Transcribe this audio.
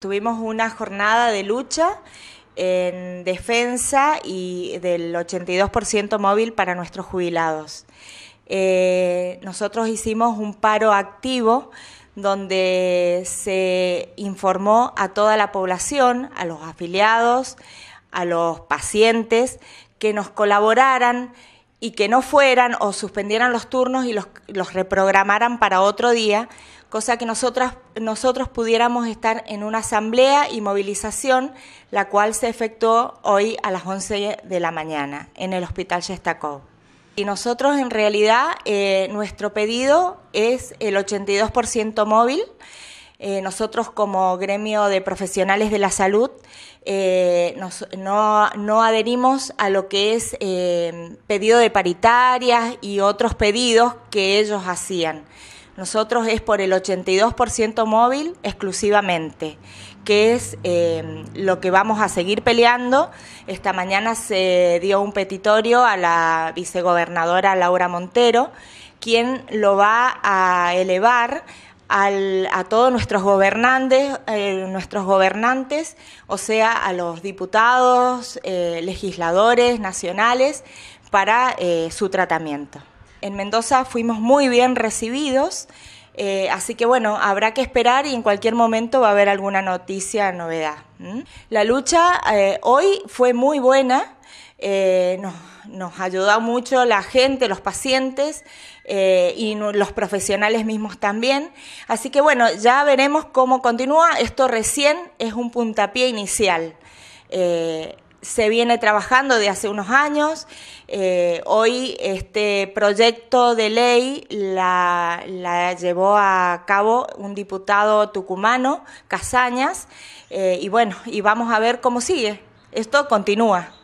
Tuvimos una jornada de lucha en defensa y del 82% móvil para nuestros jubilados. Eh, nosotros hicimos un paro activo donde se informó a toda la población, a los afiliados, a los pacientes, que nos colaboraran y que no fueran o suspendieran los turnos y los, reprogramaran para otro día, cosa que nosotros pudiéramos estar en una asamblea y movilización, la cual se efectuó hoy a las 11 de la mañana en el Hospital Shestakov. Y nosotros en realidad eh, nuestro pedido es el 82% móvil. Eh, nosotros como gremio de profesionales de la salud eh, no, adherimos a lo que es eh, pedido de paritarias y otros pedidos que ellos hacían. Nosotros es por el 82% móvil exclusivamente, que es lo que vamos a seguir peleando. Esta mañana se dio un petitorio a la vicegobernadora Laura Montero, quien lo va a elevar a todos nuestros gobernantes, eh, nuestros gobernantes, o sea, a los diputados, eh, legisladores nacionales, para eh, su tratamiento. En Mendoza fuimos muy bien recibidos, así que bueno, habrá que esperar y en cualquier momento va a haber alguna noticia, novedad. La lucha hoy fue muy buena. Eh, nos, ayuda mucho la gente, los pacientes eh, y los profesionales mismos también. Así que bueno, ya veremos cómo continúa. Esto recién es un puntapié inicial. Eh, se viene trabajando de hace unos años. hoy este proyecto de ley la, la, llevó a cabo un diputado tucumano, Casañas, y bueno, y vamos a ver cómo sigue. Esto continúa.